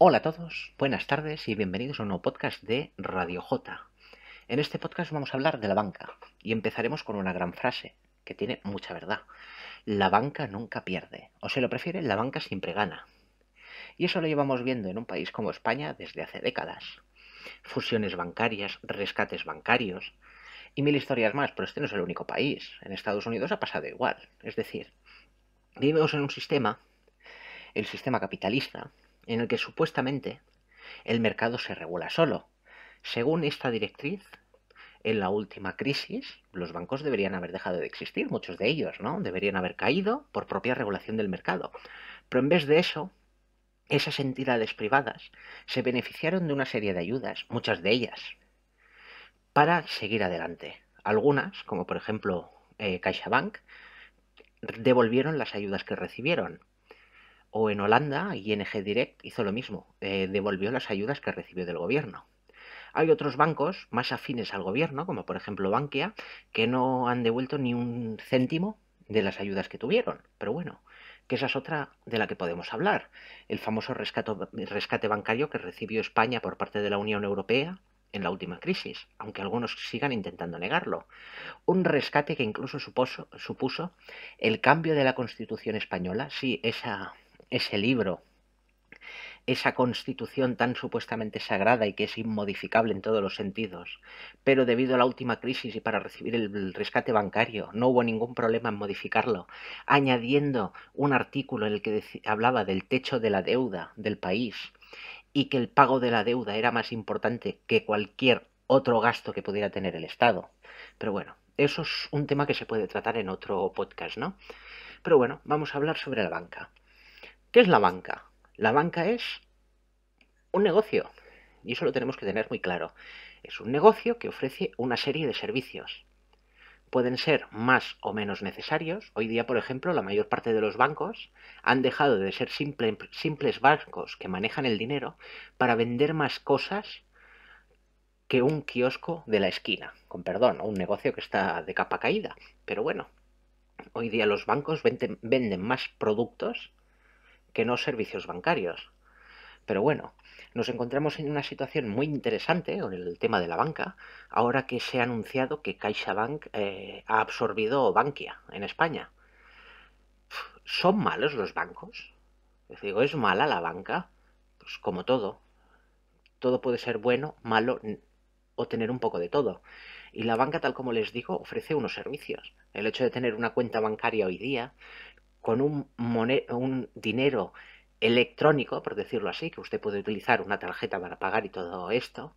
Hola a todos, buenas tardes y bienvenidos a un nuevo podcast de Radio J. En este podcast vamos a hablar de la banca y empezaremos con una gran frase que tiene mucha verdad. La banca nunca pierde, o si lo prefiere, la banca siempre gana. Y eso lo llevamos viendo en un país como España desde hace décadas. Fusiones bancarias, rescates bancarios y mil historias más, pero este no es el único país. En Estados Unidos ha pasado igual. Es decir, vivimos en un sistema, el sistema capitalista, en el que supuestamente el mercado se regula solo. Según esta directriz, en la última crisis los bancos deberían haber dejado de existir, muchos de ellos, ¿no? Deberían haber caído por propia regulación del mercado. Pero en vez de eso, esas entidades privadas se beneficiaron de una serie de ayudas, muchas de ellas, para seguir adelante. Algunas, como por ejemplo eh, CaixaBank, devolvieron las ayudas que recibieron, o en Holanda, ING Direct hizo lo mismo, eh, devolvió las ayudas que recibió del gobierno. Hay otros bancos más afines al gobierno, como por ejemplo Bankia, que no han devuelto ni un céntimo de las ayudas que tuvieron. Pero bueno, que esa es otra de la que podemos hablar. El famoso rescate bancario que recibió España por parte de la Unión Europea en la última crisis, aunque algunos sigan intentando negarlo. Un rescate que incluso supuso, supuso el cambio de la Constitución española, sí, esa ese libro, esa constitución tan supuestamente sagrada y que es inmodificable en todos los sentidos. Pero debido a la última crisis y para recibir el rescate bancario, no hubo ningún problema en modificarlo, añadiendo un artículo en el que hablaba del techo de la deuda del país y que el pago de la deuda era más importante que cualquier otro gasto que pudiera tener el Estado. Pero bueno, eso es un tema que se puede tratar en otro podcast, ¿no? Pero bueno, vamos a hablar sobre la banca. ¿Qué es la banca? La banca es un negocio. Y eso lo tenemos que tener muy claro. Es un negocio que ofrece una serie de servicios. Pueden ser más o menos necesarios. Hoy día, por ejemplo, la mayor parte de los bancos han dejado de ser simples bancos que manejan el dinero para vender más cosas que un kiosco de la esquina. Con perdón, un negocio que está de capa caída. Pero bueno, hoy día los bancos venden más productos que no servicios bancarios. Pero bueno, nos encontramos en una situación muy interesante con el tema de la banca, ahora que se ha anunciado que CaixaBank Bank eh, ha absorbido Bankia en España. ¿Son malos los bancos? Les digo, ¿es mala la banca? Pues como todo. Todo puede ser bueno, malo o tener un poco de todo. Y la banca, tal como les digo, ofrece unos servicios. El hecho de tener una cuenta bancaria hoy día con un, dinero electrónico, por decirlo así, que usted puede utilizar una tarjeta para pagar y todo esto,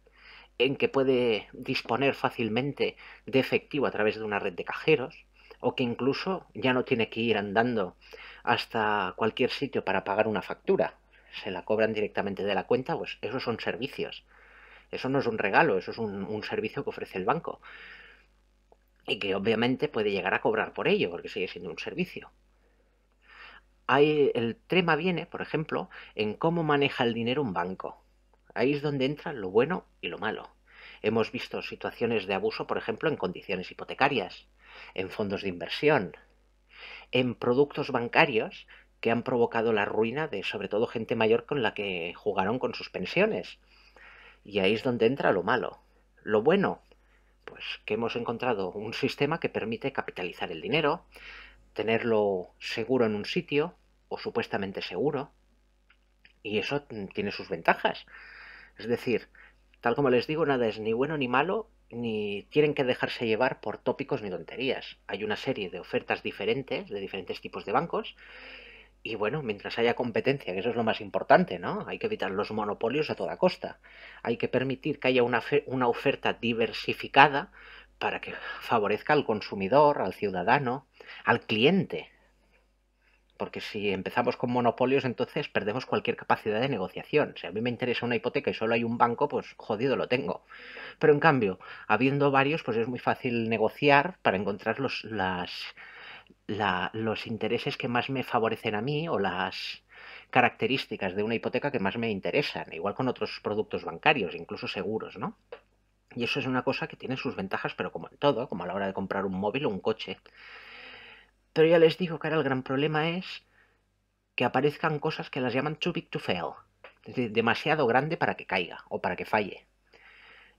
en que puede disponer fácilmente de efectivo a través de una red de cajeros, o que incluso ya no tiene que ir andando hasta cualquier sitio para pagar una factura, se la cobran directamente de la cuenta, pues esos son servicios. Eso no es un regalo, eso es un servicio que ofrece el banco. Y que obviamente puede llegar a cobrar por ello, porque sigue siendo un servicio el tema viene, por ejemplo, en cómo maneja el dinero un banco. Ahí es donde entra lo bueno y lo malo. Hemos visto situaciones de abuso, por ejemplo, en condiciones hipotecarias, en fondos de inversión, en productos bancarios que han provocado la ruina de sobre todo gente mayor con la que jugaron con sus pensiones. Y ahí es donde entra lo malo. Lo bueno, pues que hemos encontrado un sistema que permite capitalizar el dinero, tenerlo seguro en un sitio, o supuestamente seguro. Y eso tiene sus ventajas. Es decir, tal como les digo, nada es ni bueno ni malo, ni tienen que dejarse llevar por tópicos ni tonterías. Hay una serie de ofertas diferentes, de diferentes tipos de bancos, y bueno, mientras haya competencia, que eso es lo más importante, ¿no? Hay que evitar los monopolios a toda costa. Hay que permitir que haya una, una oferta diversificada para que favorezca al consumidor, al ciudadano, al cliente, porque si empezamos con monopolios, entonces perdemos cualquier capacidad de negociación. Si a mí me interesa una hipoteca y solo hay un banco, pues jodido lo tengo. Pero en cambio, habiendo varios, pues es muy fácil negociar para encontrar los, las, los intereses que más me favorecen a mí o las características de una hipoteca que más me interesan, igual con otros productos bancarios, incluso seguros, ¿no? Y eso es una cosa que tiene sus ventajas, pero como en todo, como a la hora de comprar un móvil o un coche. Pero ya les digo que ahora el gran problema es que aparezcan cosas que las llaman too big to fail, es decir, demasiado grande para que caiga o para que falle.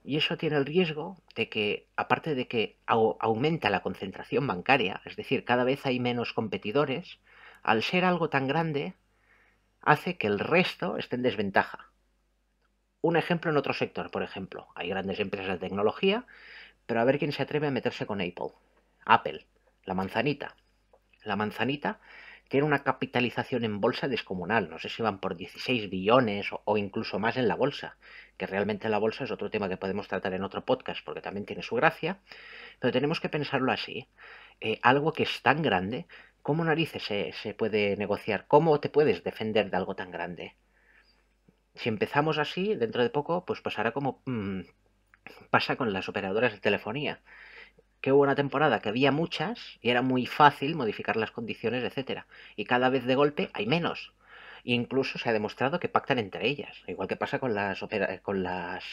Y eso tiene el riesgo de que, aparte de que aumenta la concentración bancaria, es decir, cada vez hay menos competidores, al ser algo tan grande, hace que el resto esté en desventaja. Un ejemplo en otro sector, por ejemplo. Hay grandes empresas de tecnología, pero a ver quién se atreve a meterse con Apple. Apple, la manzanita la manzanita tiene una capitalización en bolsa descomunal. No sé si van por 16 billones o, incluso más en la bolsa, que realmente la bolsa es otro tema que podemos tratar en otro podcast porque también tiene su gracia, pero tenemos que pensarlo así. Eh, algo que es tan grande, ¿cómo narices se, puede negociar? ¿Cómo te puedes defender de algo tan grande? Si empezamos así, dentro de poco, pues pasará como mm, pasa con las operadoras de telefonía que hubo una temporada que había muchas y era muy fácil modificar las condiciones, etcétera. Y cada vez de golpe hay menos. incluso se ha demostrado que pactan entre ellas, igual que pasa con las con las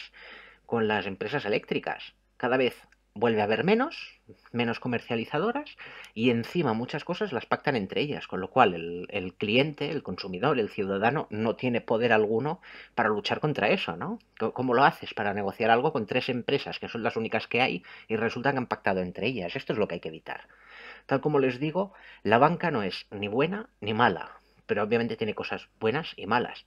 con las empresas eléctricas. Cada vez vuelve a haber menos, menos comercializadoras y encima muchas cosas las pactan entre ellas, con lo cual el, cliente, el consumidor, el ciudadano no tiene poder alguno para luchar contra eso, ¿no? ¿Cómo lo haces para negociar algo con tres empresas que son las únicas que hay y resultan que han pactado entre ellas? Esto es lo que hay que evitar. Tal como les digo, la banca no es ni buena ni mala, pero obviamente tiene cosas buenas y malas.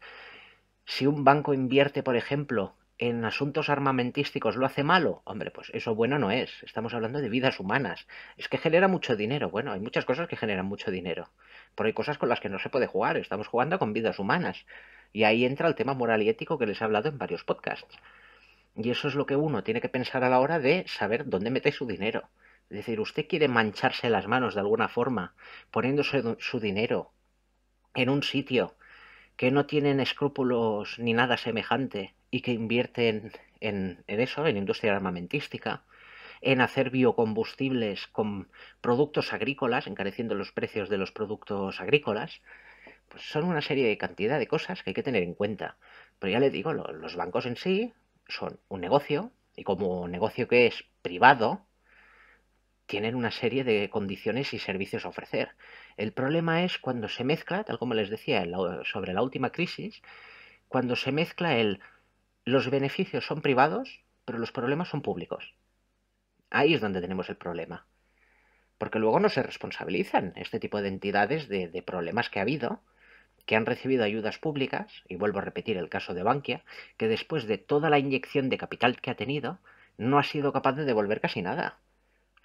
Si un banco invierte, por ejemplo, en asuntos armamentísticos lo hace malo, hombre, pues eso bueno no es. Estamos hablando de vidas humanas. Es que genera mucho dinero. Bueno, hay muchas cosas que generan mucho dinero. Pero hay cosas con las que no se puede jugar. Estamos jugando con vidas humanas. Y ahí entra el tema moral y ético que les he hablado en varios podcasts. Y eso es lo que uno tiene que pensar a la hora de saber dónde mete su dinero. Es decir, usted quiere mancharse las manos de alguna forma, poniéndose su dinero en un sitio que no tienen escrúpulos ni nada semejante y que invierten en, eso, en industria armamentística, en hacer biocombustibles con productos agrícolas, encareciendo los precios de los productos agrícolas, pues son una serie de cantidad de cosas que hay que tener en cuenta. Pero ya le digo, los bancos en sí son un negocio y como negocio que es privado, tienen una serie de condiciones y servicios a ofrecer. El problema es cuando se mezcla, tal como les decía sobre la última crisis, cuando se mezcla el los beneficios son privados, pero los problemas son públicos. Ahí es donde tenemos el problema. Porque luego no se responsabilizan este tipo de entidades de, problemas que ha habido, que han recibido ayudas públicas, y vuelvo a repetir el caso de Bankia, que después de toda la inyección de capital que ha tenido, no ha sido capaz de devolver casi nada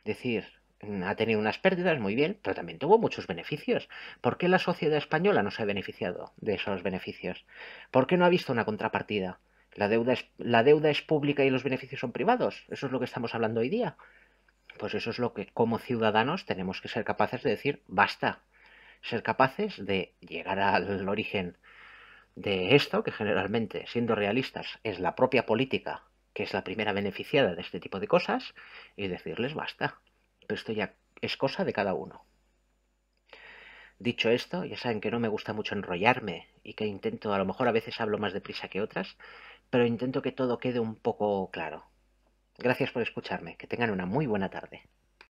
decir, mm, ha tenido unas pérdidas, muy bien, pero también tuvo muchos beneficios. ¿Por qué la sociedad española no se ha beneficiado de esos beneficios? ¿Por qué no ha visto una contrapartida? ¿La deuda es, la deuda es pública y los beneficios son privados? Eso es lo que estamos hablando hoy día. Pues eso es lo que como ciudadanos tenemos que ser capaces de decir, basta. Ser capaces de llegar al origen de esto, que generalmente, siendo realistas, es la propia política que es la primera beneficiada de este tipo de cosas, y decirles basta. Pero esto ya es cosa de cada uno. Dicho esto, ya saben que no me gusta mucho enrollarme y que intento, a lo mejor a veces hablo más deprisa que otras, pero intento que todo quede un poco claro. Gracias por escucharme, que tengan una muy buena tarde.